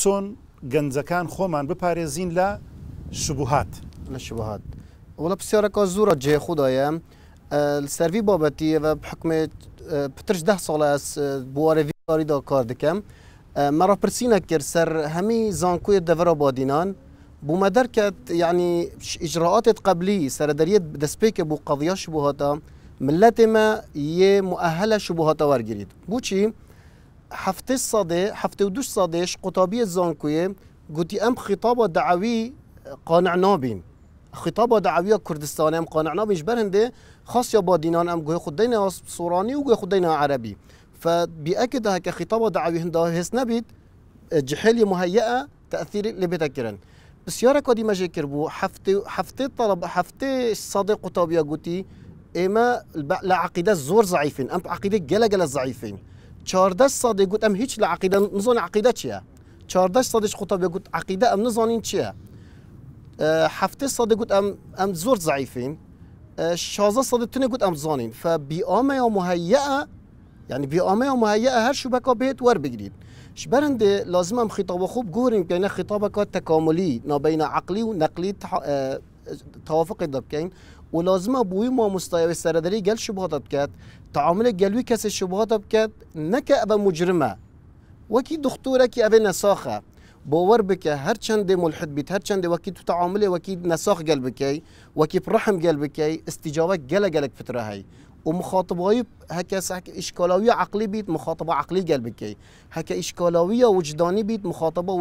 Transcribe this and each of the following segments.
چۆن گەنجەکان خۆمان بپارێزین لە شبهات لە شبهات وڵە پرسیارەکە زورە جێخودایە سەروی بابەتیە بە حکومێت پترش ده ساڵە ئەس بوارەویداریدا کار دەکەم مەڕاپرسینە کرد سەر هەمی زانکوی دەڤرا بادینان بوومە دەرکەت یعنی ئیجرراعاتت قبلی سەردەریت دەستپێکە بوو قەڵیا شبهاتە ملەتێمە یێ مؤهلە شبهاتە وەرگیت بچی؟ حفتش صدي حفته ودوش صديش قطابية زانكوية قوتي أم خطابة دعوي قانع نابين خطابة دعوية كردستان أم قانع نابين جبرهن خاص يا بادينان أم قوي خدينا سوراني وقوي خدينا عربي فبأكد هكا خطابة دعوي هندا هس نبيت جحالية مهيئة تأثير لبتكرن بسیار کدی مجه کربو هفته هفته طلب هفته صادق قطابیا گوتی اما لعقیده زور ضعیفین ام عقیده گله گله ضعیفین چارده صدی گوت ام هیچ لعقیده نزون عقیده چیه چارده صدیش خطاب گوت عقیده ام نزانین چیه اه، هفته صدی گوت ام ام زور ضعیفین اه، شازده صدی تونه گوت ام زانین فبیامه یا مهیئه يعني بأمية مهيئة هر شبكة بیت ور بگیرید شبرند لازم ام خطاب خوب گوریم که كان خطابك تکاملی ما عقلی و نقلی اه، توافق دبکین ولازم بوی ما مستوی سردری گل شبهات بکد تعامل گلوی کسی شبهات بکد نکه اوه مجرمه وکی دختوره که اوه نساخه باور بکه هر چند ملحد بیت هر چند وکی تو تعامل وکی نساخ گل بکی وکی برحم گل بکی استجابه گل گلک فتره هی ومخاطبه هكا اشكالاويه عقلي بيت مخاطبه عقلي قلبك هكا اشكالاويه وجداني بيت مخاطبه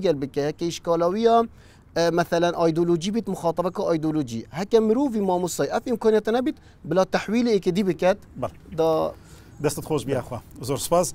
گل بکی هكا اشكالاويه آه، مثلا ايديولوجي بيت مخاطبه ايديولوجي هكا مروفي ما مصي اف امكانياتنا بيت بلا تحويل اكيدي بكات بل. دا دست خوش بيا اخوان زور سباز